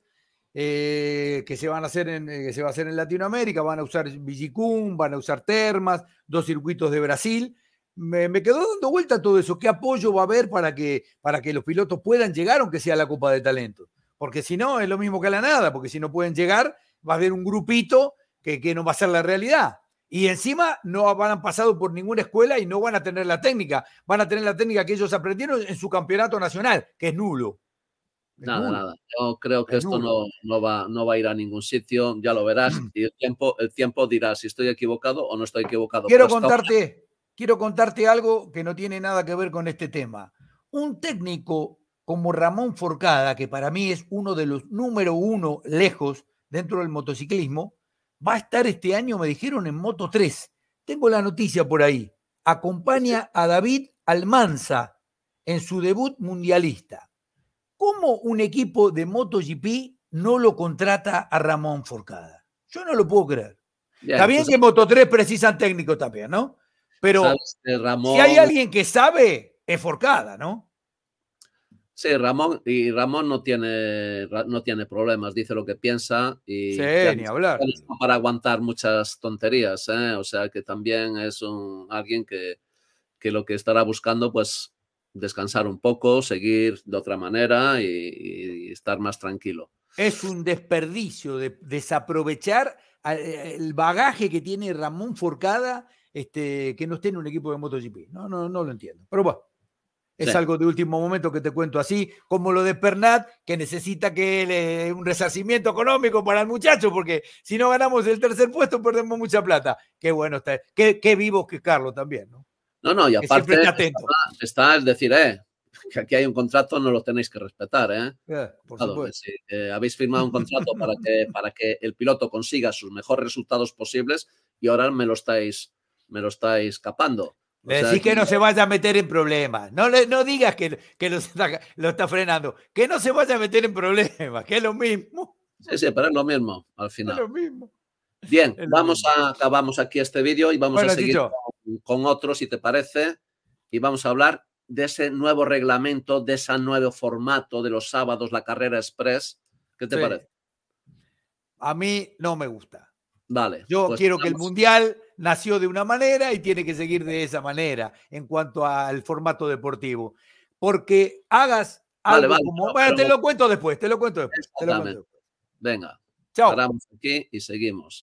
eh, que, se van a hacer eh, que se va a hacer en Latinoamérica, van a usar Villicum, van a usar Termas, dos circuitos de Brasil. Me, me, quedó dando vuelta todo eso. ¿Qué apoyo va a haber para que, para que los pilotos puedan llegar, aunque sea la Copa de Talentos? Porque si no, es lo mismo que la nada, porque si no pueden llegar, va a haber un grupito que, no va a ser la realidad. Y encima no van, han pasado por ninguna escuela y no van a tener la técnica. Van a tener la técnica que ellos aprendieron en su campeonato nacional, que es nulo. nada, nada. Yo creo que esto no, va, no va a ir a ningún sitio, ya lo verás. Mm. el tiempo, el tiempo dirá si estoy equivocado o no estoy equivocado. Quiero contarte, quiero contarte algo que no tiene nada que ver con este tema. Un técnico como Ramón Forcada, que para mí es uno de los número uno lejos dentro del motociclismo, va a estar este año, me dijeron, en Moto 3. Tengo la noticia por ahí. Acompaña a David Almanza en su debut mundialista. ¿Cómo un equipo de MotoGP no lo contrata a Ramón Forcada? Yo no lo puedo creer. Está bien que en Moto 3 precisan técnico también, ¿no? Pero si hay alguien que sabe, es Forcada, ¿no? Sí, Ramón, y Ramón no tiene, no tiene problemas, dice lo que piensa y hablar. para aguantar muchas tonterías, ¿eh? o sea que también es un, alguien que, que, lo que estará buscando pues descansar un poco, seguir de otra manera y, estar más tranquilo. Es un desperdicio de desaprovechar eh, el bagaje que tiene Ramón Forcada este, que no esté en un equipo de MotoGP. No, no, no lo entiendo. Pero bueno. Es algo de último momento que te cuento así, como lo de Pernat, que necesita que le, un resarcimiento económico para el muchacho, porque si no ganamos el tercer puesto perdemos mucha plata. Qué bueno está, qué, qué vivo que Carlos también, ¿no? No, no, y aparte está, el decir, eh, que aquí hay un contrato, no lo tenéis que respetar. ¿eh? eh por claro, eh, habéis firmado un contrato para que, para que el piloto consiga sus mejores resultados posibles y ahora me lo estáis, me lo estáis capando decir que, no se vaya a meter en problemas. No, le, no digas que, lo, está, frenando. Que no se vaya a meter en problemas, que es lo mismo. Sí, sí, pero es lo mismo al final. Es lo mismo. Bien, vamos a acabamos aquí este vídeo y vamos a seguir con, otros otro, si te parece. Y vamos a hablar de ese nuevo reglamento, de ese nuevo formato de los sábados, la carrera express. ¿Qué te parece? A mí no me gusta. Vale. Yo pues quiero que el Mundial nació de una manera y tiene que seguir de esa manera en cuanto al formato deportivo. Porque hagas algo como... te lo cuento después, te lo cuento después. Te lo cuento después. Venga. Chao. Paramos aquí y seguimos.